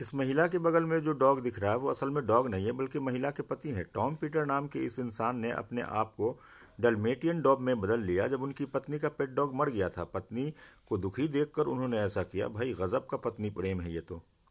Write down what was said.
इस महिला के बगल में जो डॉग दिख रहा है वो असल में डॉग नहीं है बल्कि महिला के पति हैं टॉम पीटर नाम के इस इंसान ने अपने आप को डलमेटियन डॉग में बदल लिया जब उनकी पत्नी का पेट डॉग मर गया था पत्नी को दुखी देखकर उन्होंने ऐसा किया भाई गज़ब का पत्नी प्रेम है ये तो